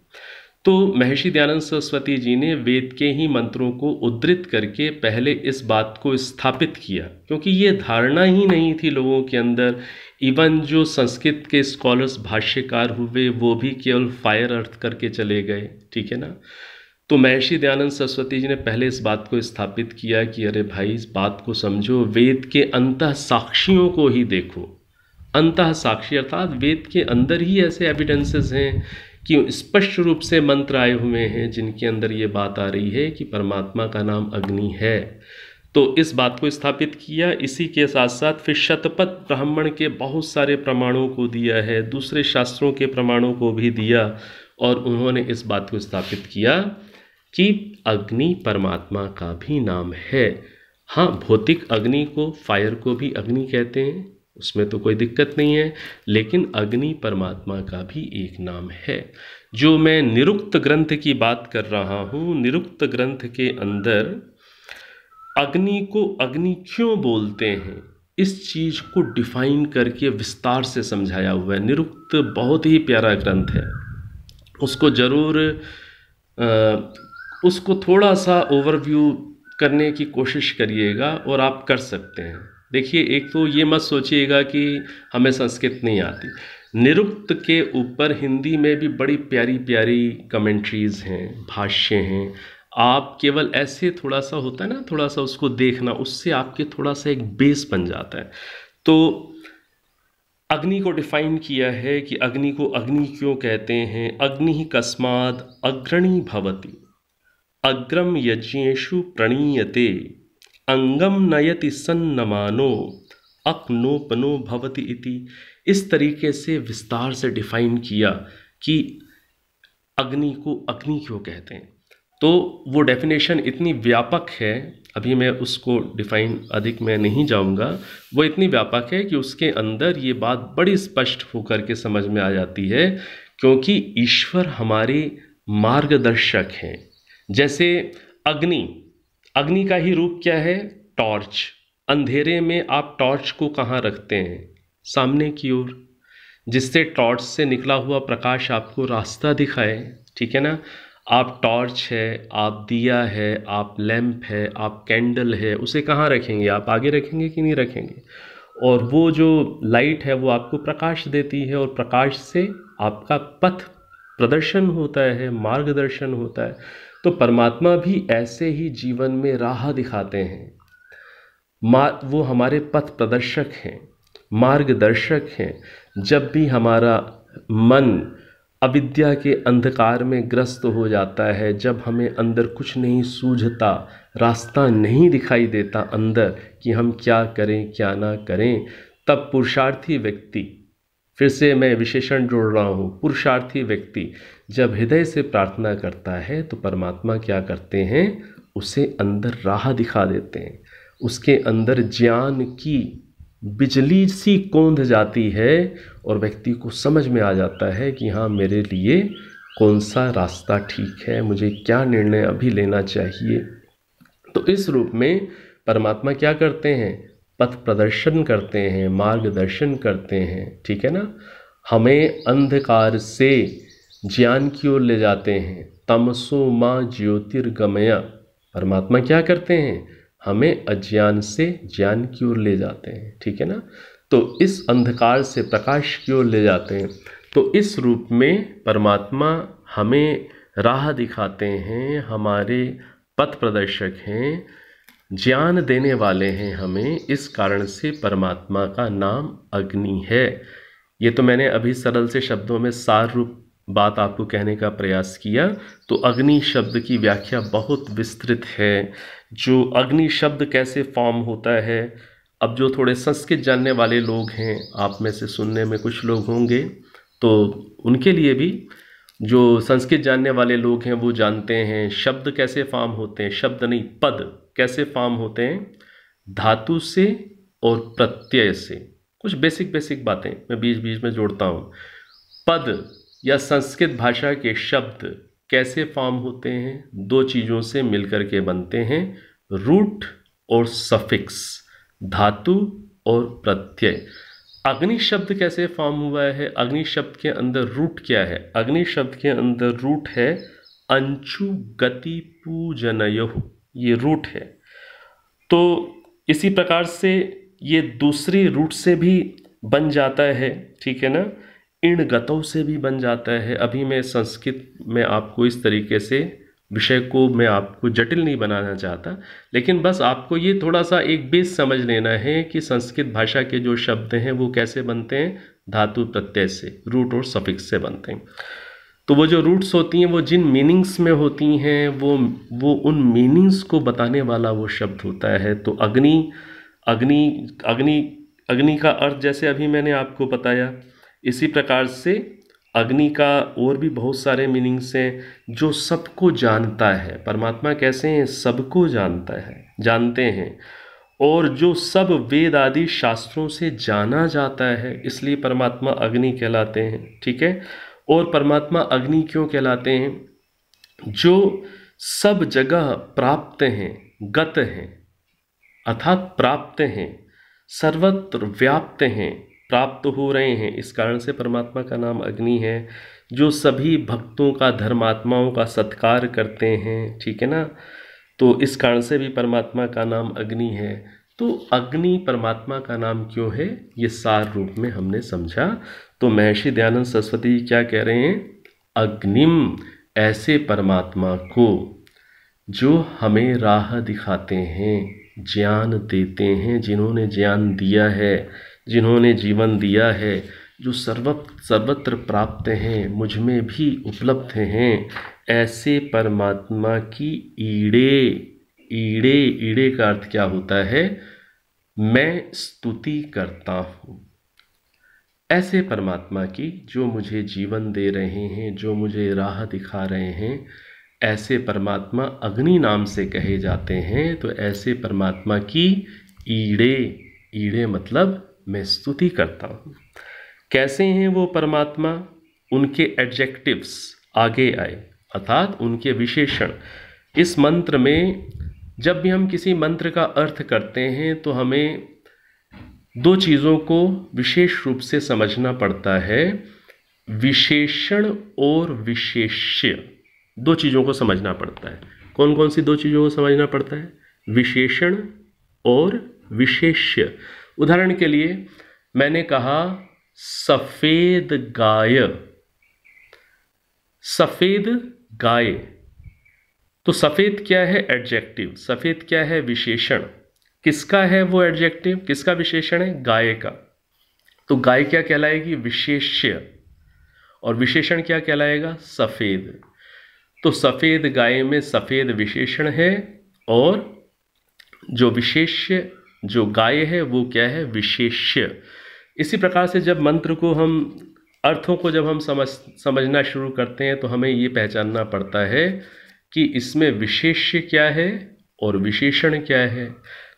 तो महर्षि दयानंद सरस्वती जी ने वेद के ही मंत्रों को उद्धृत करके पहले इस बात को स्थापित किया क्योंकि ये धारणा ही नहीं थी लोगों के अंदर इवन जो संस्कृत के स्कॉलर्स भाष्यकार हुए वो भी केवल फायर अर्थ करके चले गए ठीक है ना तो महर्षि दयानंद सरस्वती जी ने पहले इस बात को स्थापित किया कि अरे भाई इस बात को समझो वेद के अंत साक्षियों को ही देखो अंत साक्षी अर्थात वेद के अंदर ही ऐसे एविडेंसेस हैं कि स्पष्ट रूप से मंत्र आए हुए हैं जिनके अंदर ये बात आ रही है कि परमात्मा का नाम अग्नि है तो इस बात को स्थापित किया इसी के साथ साथ फिर शतपथ ब्राह्मण के बहुत सारे प्रमाणों को दिया है दूसरे शास्त्रों के प्रमाणों को भी दिया और उन्होंने इस बात को स्थापित किया कि अग्नि परमात्मा का भी नाम है हाँ भौतिक अग्नि को फायर को भी अग्नि कहते हैं उसमें तो कोई दिक्कत नहीं है लेकिन अग्नि परमात्मा का भी एक नाम है जो मैं निरुक्त ग्रंथ की बात कर रहा हूँ निरुक्त ग्रंथ के अंदर अग्नि को अग्नि क्यों बोलते हैं इस चीज़ को डिफाइन करके विस्तार से समझाया हुआ है निरुक्त बहुत ही प्यारा ग्रंथ है उसको ज़रूर उसको थोड़ा सा ओवरव्यू करने की कोशिश करिएगा और आप कर सकते हैं देखिए एक तो ये मत सोचिएगा कि हमें संस्कृत नहीं आती निरुक्त के ऊपर हिंदी में भी बड़ी प्यारी प्यारी कमेंट्रीज़ हैं भाष्य हैं आप केवल ऐसे थोड़ा सा होता है ना थोड़ा सा उसको देखना उससे आपके थोड़ा सा एक बेस बन जाता है तो अग्नि को डिफाइन किया है कि अग्नि को अग्नि क्यों कहते हैं अग्नि ही कस्माद अग्रणी भवति अग्रम यज्ञेशु प्रणीयते अंगम नयति सन्नमानो अपनोपनो भवति इति इस तरीके से विस्तार से डिफाइन किया कि अग्नि को अग्नि क्यों कहते हैं तो वो डेफिनेशन इतनी व्यापक है अभी मैं उसको डिफाइन अधिक मैं नहीं जाऊंगा वो इतनी व्यापक है कि उसके अंदर ये बात बड़ी स्पष्ट होकर के समझ में आ जाती है क्योंकि ईश्वर हमारे मार्गदर्शक हैं जैसे अग्नि अग्नि का ही रूप क्या है टॉर्च अंधेरे में आप टॉर्च को कहाँ रखते हैं सामने की ओर जिससे टॉर्च से निकला हुआ प्रकाश आपको रास्ता दिखाए ठीक है ना आप टॉर्च है आप दिया है आप लैम्प है आप कैंडल है उसे कहाँ रखेंगे आप आगे रखेंगे कि नहीं रखेंगे और वो जो लाइट है वो आपको प्रकाश देती है और प्रकाश से आपका पथ प्रदर्शन होता है मार्गदर्शन होता है तो परमात्मा भी ऐसे ही जीवन में राह दिखाते हैं मा वो हमारे पथ प्रदर्शक हैं मार्गदर्शक हैं जब भी हमारा मन अविद्या के अंधकार में ग्रस्त हो जाता है जब हमें अंदर कुछ नहीं सूझता रास्ता नहीं दिखाई देता अंदर कि हम क्या करें क्या ना करें तब पुरुषार्थी व्यक्ति फिर से मैं विशेषण जोड़ रहा हूँ पुरुषार्थी व्यक्ति जब हृदय से प्रार्थना करता है तो परमात्मा क्या करते हैं उसे अंदर राह दिखा देते हैं उसके अंदर ज्ञान की बिजली सी कोंध जाती है और व्यक्ति को समझ में आ जाता है कि हाँ मेरे लिए कौन सा रास्ता ठीक है मुझे क्या निर्णय अभी लेना चाहिए तो इस रूप में परमात्मा क्या करते हैं पथ प्रदर्शन करते हैं मार्गदर्शन करते हैं ठीक है ना हमें अंधकार से ज्ञान की ओर ले जाते हैं तमसो माँ ज्योतिर्गमया परमात्मा क्या करते हैं हमें अज्ञान से ज्ञान की ओर ले जाते हैं ठीक है ना तो इस अंधकार से प्रकाश की ओर ले जाते हैं तो इस रूप में परमात्मा हमें राह दिखाते हैं हमारे पथ प्रदर्शक हैं ज्ञान देने वाले हैं हमें इस कारण से परमात्मा का नाम अग्नि है ये तो मैंने अभी सरल से शब्दों में सार रूप बात आपको कहने का प्रयास किया तो अग्नि शब्द की व्याख्या बहुत विस्तृत है जो अग्नि शब्द कैसे फॉर्म होता है अब जो थोड़े संस्कृत जानने वाले लोग हैं आप में से सुनने में कुछ लोग होंगे तो उनके लिए भी जो संस्कृत जानने वाले लोग हैं वो जानते हैं शब्द कैसे फार्म होते हैं शब्द नहीं पद कैसे फार्म होते हैं धातु से और प्रत्यय से कुछ बेसिक बेसिक बातें मैं बीच बीच में जोड़ता हूँ पद या संस्कृत भाषा के शब्द कैसे फॉर्म होते हैं दो चीज़ों से मिलकर के बनते हैं रूट और सफिक्स धातु और प्रत्यय अग्नि शब्द कैसे फॉर्म हुआ है अग्नि शब्द के अंदर रूट क्या है अग्नि शब्द के अंदर रूट है अंशु गति पूजनयो ये रूट है तो इसी प्रकार से ये दूसरी रूट से भी बन जाता है ठीक है ना इन गतों से भी बन जाता है अभी मैं संस्कृत में आपको इस तरीके से विषय को मैं आपको जटिल नहीं बनाना चाहता लेकिन बस आपको ये थोड़ा सा एक बेस समझ लेना है कि संस्कृत भाषा के जो शब्द हैं वो कैसे बनते हैं धातु प्रत्यय से रूट और सफिक्स से बनते हैं तो वो जो रूट्स होती हैं वो जिन मीनिंग्स में होती हैं वो वो उन मीनिंग्स को बताने वाला वो शब्द होता है तो अग्नि अग्नि अग्नि अग्नि का अर्थ जैसे अभी मैंने आपको बताया इसी प्रकार से अग्नि का और भी बहुत सारे मीनिंग्स हैं जो सबको जानता है परमात्मा कैसे हैं सबको जानता है जानते हैं और जो सब वेद आदि शास्त्रों से जाना जाता है इसलिए परमात्मा अग्नि कहलाते हैं ठीक है और परमात्मा अग्नि क्यों कहलाते हैं जो सब जगह प्राप्त हैं गत हैं अर्थात प्राप्त हैं सर्वत्र व्याप्त हैं प्राप्त हो रहे हैं इस कारण से परमात्मा का नाम अग्नि है जो सभी भक्तों का धर्मात्माओं का सत्कार करते हैं ठीक है ना तो इस कारण से भी परमात्मा का नाम अग्नि है तो अग्नि परमात्मा का नाम क्यों है ये सार रूप में हमने समझा तो महर्षि दयानंद सरस्वती क्या कह रहे हैं अग्निम ऐसे परमात्मा को जो हमें राह दिखाते हैं ज्ञान देते हैं जिन्होंने ज्ञान दिया है जिन्होंने जीवन दिया है जो सर्व सर्वत्र प्राप्त हैं मुझ में भी उपलब्ध हैं ऐसे परमात्मा की ईड़े ईड़े ईड़े का अर्थ क्या होता है मैं स्तुति करता हूँ ऐसे परमात्मा की जो मुझे जीवन दे रहे हैं जो मुझे राह दिखा रहे हैं ऐसे परमात्मा अग्नि नाम से कहे जाते हैं तो ऐसे परमात्मा की ईड़े ईड़े मतलब मैं स्तुति करता हूँ कैसे हैं वो परमात्मा उनके एडजेक्टिव्स आगे आए अर्थात उनके विशेषण इस मंत्र में जब भी हम किसी मंत्र का अर्थ करते हैं तो हमें दो चीज़ों को विशेष रूप से समझना पड़ता है विशेषण और विशेष्य दो चीज़ों को समझना पड़ता है कौन कौन सी दो चीज़ों को समझना पड़ता है विशेषण और विशेष्य उदाहरण के लिए मैंने कहा सफ़ेद गाय सफ़ेद गाय तो सफ़ेद क्या है एडजेक्टिव सफ़ेद क्या है विशेषण किसका है वो एडजेक्टिव किसका विशेषण है गाय का तो गाय क्या कहलाएगी विशेष्य और विशेषण क्या कहलाएगा सफ़ेद तो सफ़ेद गाय में सफ़ेद विशेषण है और जो विशेष्य जो गाय है वो क्या है विशेष्य इसी प्रकार से जब मंत्र को हम अर्थों को जब हम समझ समझना शुरू करते हैं तो हमें ये पहचानना पड़ता है कि इसमें विशेष्य क्या है और विशेषण क्या है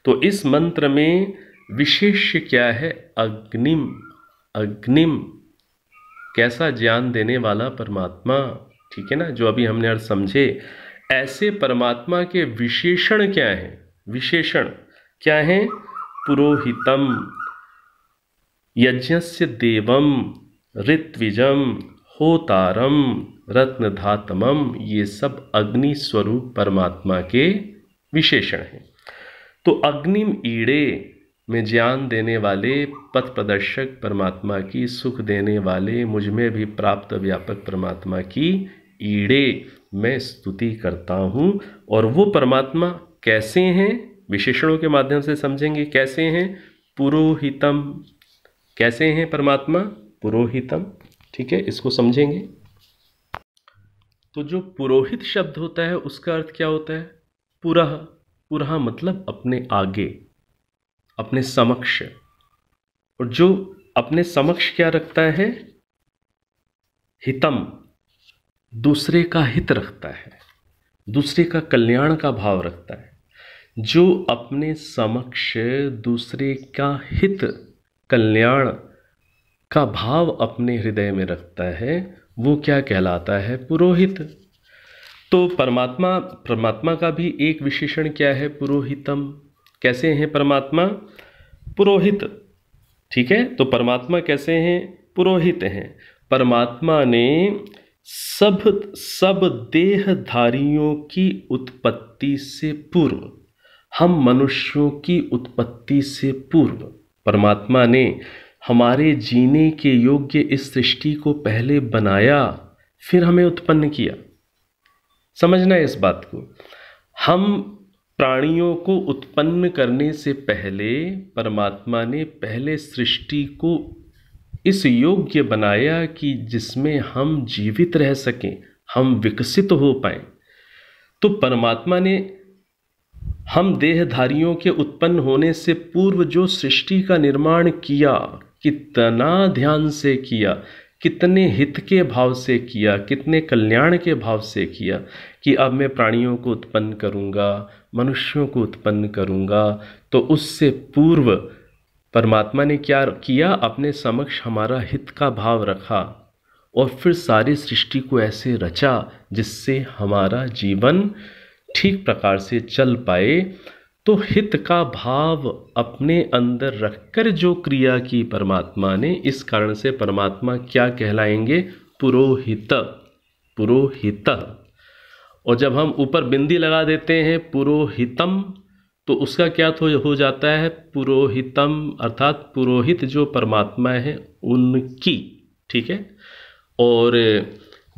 तो इस मंत्र में विशेष्य क्या है अग्निम अग्निम कैसा ज्ञान देने वाला परमात्मा ठीक है ना जो अभी हमने अर्थ समझे ऐसे परमात्मा के विशेषण क्या हैं विशेषण क्या है पुरोहितम यज्ञस्य देवम ऋत्विजम होतारम रत्नधातमम ये सब अग्नि स्वरूप परमात्मा के विशेषण हैं तो अग्निम ईड़े में ज्ञान देने वाले पथ प्रदर्शक परमात्मा की सुख देने वाले मुझमें भी प्राप्त व्यापक परमात्मा की ईड़े मैं स्तुति करता हूँ और वो परमात्मा कैसे हैं विशेषणों के माध्यम से समझेंगे कैसे हैं पुरोहितम कैसे हैं परमात्मा पुरोहितम ठीक है इसको समझेंगे तो जो पुरोहित शब्द होता है उसका अर्थ क्या होता है पुरा पुरा मतलब अपने आगे अपने समक्ष और जो अपने समक्ष क्या रखता है हितम दूसरे का हित रखता है दूसरे का कल्याण का भाव रखता है जो अपने समक्ष दूसरे का हित कल्याण का भाव अपने हृदय में रखता है वो क्या कहलाता है पुरोहित तो परमात्मा परमात्मा का भी एक विशेषण क्या है पुरोहितम कैसे हैं परमात्मा पुरोहित ठीक है तो परमात्मा कैसे हैं पुरोहित हैं परमात्मा ने सब सब देहधारियों की उत्पत्ति से पूर्व हम मनुष्यों की उत्पत्ति से पूर्व परमात्मा ने हमारे जीने के योग्य इस सृष्टि को पहले बनाया फिर हमें उत्पन्न किया समझना है इस बात को हम प्राणियों को उत्पन्न करने से पहले परमात्मा ने पहले सृष्टि को इस योग्य बनाया कि जिसमें हम जीवित रह सकें हम विकसित हो पाए तो परमात्मा ने हम देहधारियों के उत्पन्न होने से पूर्व जो सृष्टि का निर्माण किया कितना ध्यान से किया कितने हित के भाव से किया कितने कल्याण के भाव से किया कि अब मैं प्राणियों को उत्पन्न करूँगा मनुष्यों को उत्पन्न करूँगा तो उससे पूर्व परमात्मा ने क्या किया अपने समक्ष हमारा हित का भाव रखा और फिर सारी सृष्टि को ऐसे रचा जिससे हमारा जीवन ठीक प्रकार से चल पाए तो हित का भाव अपने अंदर रखकर जो क्रिया की परमात्मा ने इस कारण से परमात्मा क्या कहलाएंगे पुरोहित पुरोहित और जब हम ऊपर बिंदी लगा देते हैं पुरोहितम तो उसका क्या हो जाता है पुरोहितम अर्थात पुरोहित जो परमात्मा है उनकी ठीक है और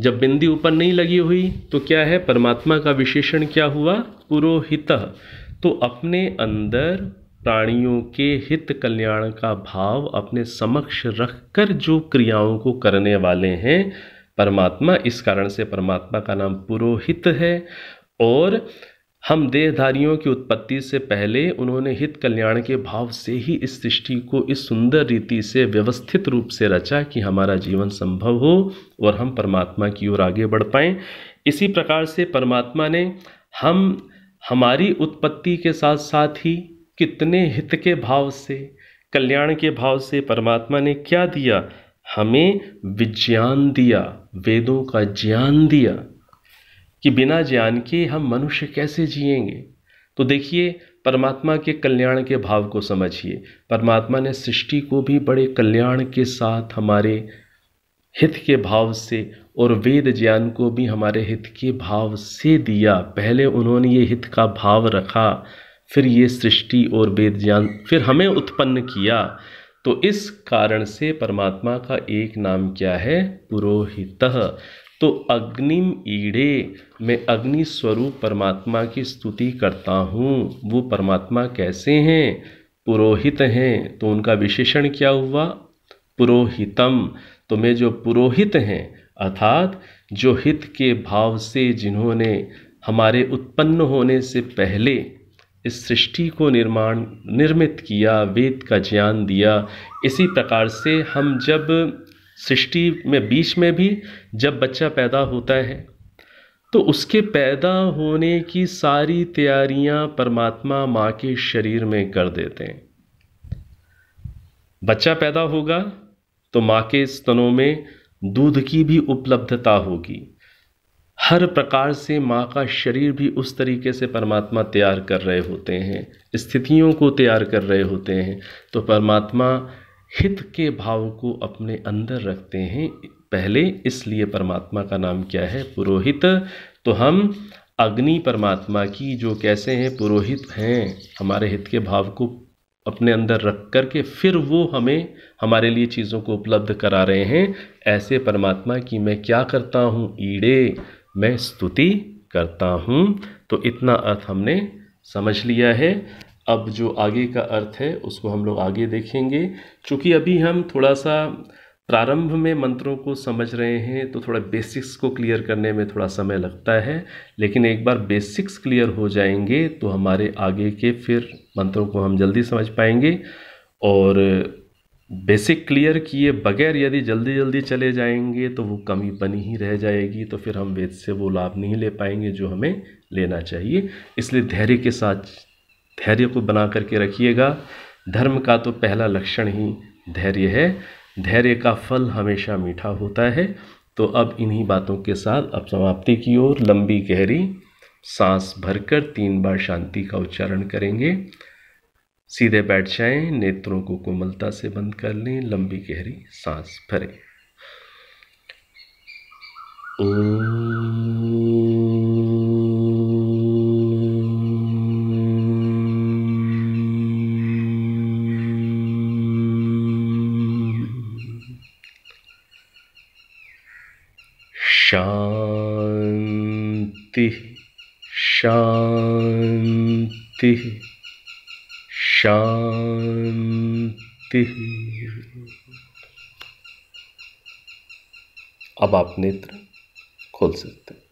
जब बिंदी ऊपर नहीं लगी हुई तो क्या है परमात्मा का विशेषण क्या हुआ पुरोहित तो अपने अंदर प्राणियों के हित कल्याण का भाव अपने समक्ष रखकर जो क्रियाओं को करने वाले हैं परमात्मा इस कारण से परमात्मा का नाम पुरोहित है और हम देहधारियों की उत्पत्ति से पहले उन्होंने हित कल्याण के भाव से ही इस सृष्टि को इस सुंदर रीति से व्यवस्थित रूप से रचा कि हमारा जीवन संभव हो और हम परमात्मा की ओर आगे बढ़ पाएँ इसी प्रकार से परमात्मा ने हम हमारी उत्पत्ति के साथ साथ ही कितने हित के भाव से कल्याण के भाव से परमात्मा ने क्या दिया हमें विज्ञान दिया वेदों का ज्ञान दिया कि बिना ज्ञान के हम मनुष्य कैसे जिएंगे तो देखिए परमात्मा के कल्याण के भाव को समझिए परमात्मा ने सृष्टि को भी बड़े कल्याण के साथ हमारे हित के भाव से और वेद ज्ञान को भी हमारे हित के भाव से दिया पहले उन्होंने ये हित का भाव रखा फिर ये सृष्टि और वेद ज्ञान फिर हमें उत्पन्न किया तो इस कारण से परमात्मा का एक नाम क्या है पुरोहित तो अग्निम ईड़े मैं अग्नि स्वरूप परमात्मा की स्तुति करता हूँ वो परमात्मा कैसे हैं पुरोहित हैं तो उनका विशेषण क्या हुआ पुरोहितम तो मैं जो पुरोहित हैं अर्थात जो हित के भाव से जिन्होंने हमारे उत्पन्न होने से पहले इस सृष्टि को निर्माण निर्मित किया वेद का ज्ञान दिया इसी प्रकार से हम जब सृष्टि में बीच में भी जब बच्चा पैदा होता है तो उसके पैदा होने की सारी तैयारियां परमात्मा माँ के शरीर में कर देते हैं बच्चा पैदा होगा तो माँ के स्तनों में दूध की भी उपलब्धता होगी हर प्रकार से माँ का शरीर भी उस तरीके से परमात्मा तैयार कर रहे होते हैं स्थितियों को तैयार कर रहे होते हैं तो परमात्मा हित के भाव को अपने अंदर रखते हैं पहले इसलिए परमात्मा का नाम क्या है पुरोहित तो हम अग्नि परमात्मा की जो कैसे हैं पुरोहित हैं हमारे हित के भाव को अपने अंदर रख कर के फिर वो हमें हमारे लिए चीज़ों को उपलब्ध करा रहे हैं ऐसे परमात्मा की मैं क्या करता हूँ ईड़े मैं स्तुति करता हूँ तो इतना अर्थ हमने समझ लिया है अब जो आगे का अर्थ है उसको हम लोग आगे देखेंगे चूँकि अभी हम थोड़ा सा प्रारंभ में मंत्रों को समझ रहे हैं तो थोड़ा बेसिक्स को क्लियर करने में थोड़ा समय लगता है लेकिन एक बार बेसिक्स क्लियर हो जाएंगे तो हमारे आगे के फिर मंत्रों को हम जल्दी समझ पाएंगे और बेसिक क्लियर किए बगैर यदि जल्दी जल्दी चले जाएंगे तो वो कमी बनी ही रह जाएगी तो फिर हम वेद से वो लाभ नहीं ले पाएंगे जो हमें लेना चाहिए इसलिए धैर्य के साथ धैर्य को बना करके रखिएगा धर्म का तो पहला लक्षण ही धैर्य है धैर्य का फल हमेशा मीठा होता है तो अब इन्हीं बातों के साथ अब समाप्ति की ओर लंबी गहरी सांस भरकर तीन बार शांति का उच्चारण करेंगे सीधे बैठ जाएं नेत्रों को कोमलता से बंद कर लें लंबी गहरी सांस भरें ओ शांति शांति शांति अब आप नेत्र खोल सकते हैं